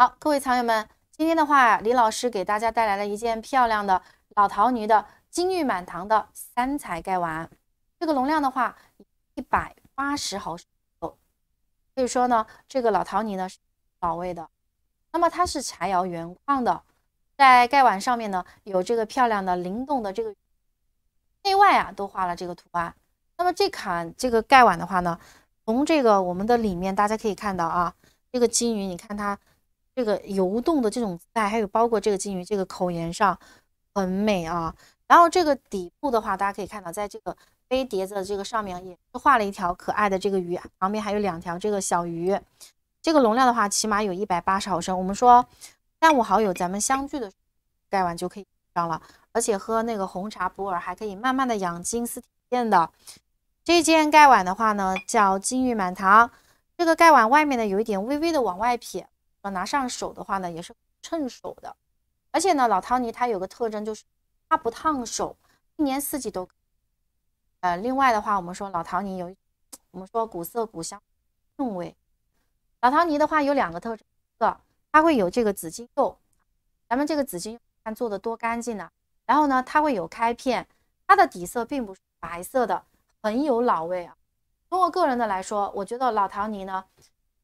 好，各位藏友们，今天的话，李老师给大家带来了一件漂亮的老陶泥的金玉满堂的三彩盖碗。这个容量的话，一百八十毫升。所以说呢，这个老陶泥呢是保味的。那么它是柴窑原矿的，在盖碗上面呢有这个漂亮的灵动的这个内外啊都画了这个图案。那么这款这个盖碗的话呢，从这个我们的里面大家可以看到啊，这个金鱼你看它。这个游动的这种姿态，还有包括这个金鱼这个口沿上，很美啊。然后这个底部的话，大家可以看到，在这个杯碟子的这个上面也是画了一条可爱的这个鱼，旁边还有两条这个小鱼。这个容量的话，起码有一百八十毫升。我们说，三五好友咱们相聚的盖碗就可以上了，而且喝那个红茶普洱还可以慢慢的养金丝体片的。这件盖碗的话呢，叫金玉满堂。这个盖碗外面呢有一点微微的往外撇。拿上手的话呢，也是趁手的，而且呢，老陶泥它有个特征就是它不烫手，一年四季都。呃，另外的话，我们说老陶泥有一我们说古色古香韵味。老陶泥的话有两个特征，一个它会有这个紫金釉，咱们这个紫金看做的多干净呢。然后呢，它会有开片，它的底色并不是白色的，很有老味啊。从我个人的来说，我觉得老陶泥呢，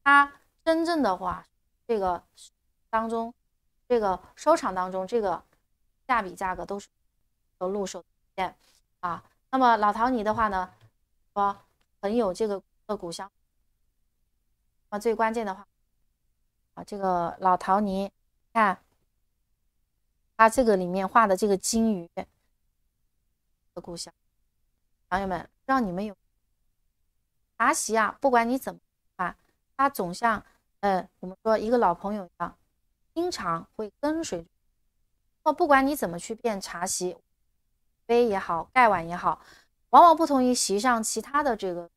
它真正的话。这个当中，这个收藏当中，这个价比价格都是都入手的啊。那么老陶泥的话呢，说很有这个的古香。那最关键的话啊，这个老陶泥，看它这个里面画的这个金鱼的故乡，朋友们让你们有阿西啊，不管你怎么画，他总像。嗯，我们说一个老朋友样，经常会跟随。那么不管你怎么去辨茶席杯也好，盖碗也好，往往不同于席上其他的这个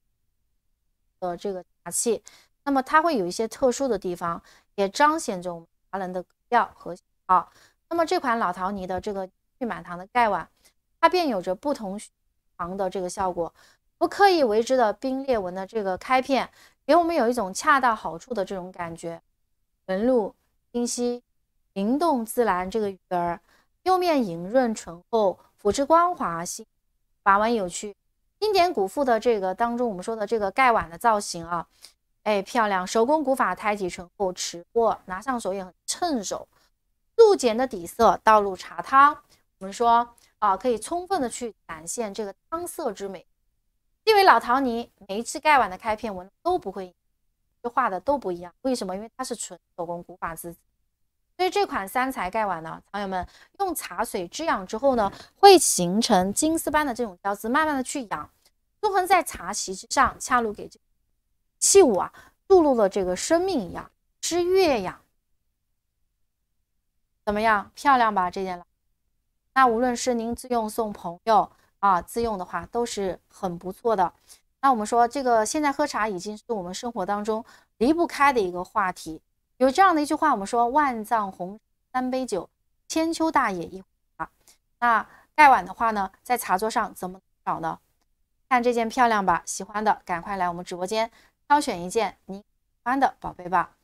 的这个茶器，那么它会有一些特殊的地方，也彰显着我们茶人的格调和啊。那么这款老陶泥的这个聚满堂的盖碗，它便有着不同常的这个效果，不刻意为之的冰裂纹的这个开片。给我们有一种恰到好处的这种感觉，纹路清晰、灵动自然。这个鱼儿釉面莹润、醇厚，抚质光滑，新把玩有趣。经典古腹的这个当中，我们说的这个盖碗的造型啊，哎，漂亮！手工古法胎体醇厚，持握拿上手也很趁手。素简的底色，倒入茶汤，我们说啊，可以充分的去展现这个汤色之美。因为老陶泥每一次盖碗的开片纹都不会，画的都不一样。为什么？因为它是纯手工古法制。所以这款三彩盖碗呢，朋友们用茶水滋养之后呢，会形成金丝般的这种胶丝，慢慢的去养，纵横在茶席之上，恰如给这器物啊注入了这个生命一样。之月养，怎么样？漂亮吧？这件那无论是您自用送朋友。啊，自用的话都是很不错的。那我们说，这个现在喝茶已经是我们生活当中离不开的一个话题。有这样的一句话，我们说“万丈红三杯酒，千秋大业一壶茶”。那盖碗的话呢，在茶桌上怎么找呢？看这件漂亮吧，喜欢的赶快来我们直播间挑选一件你喜欢的宝贝吧。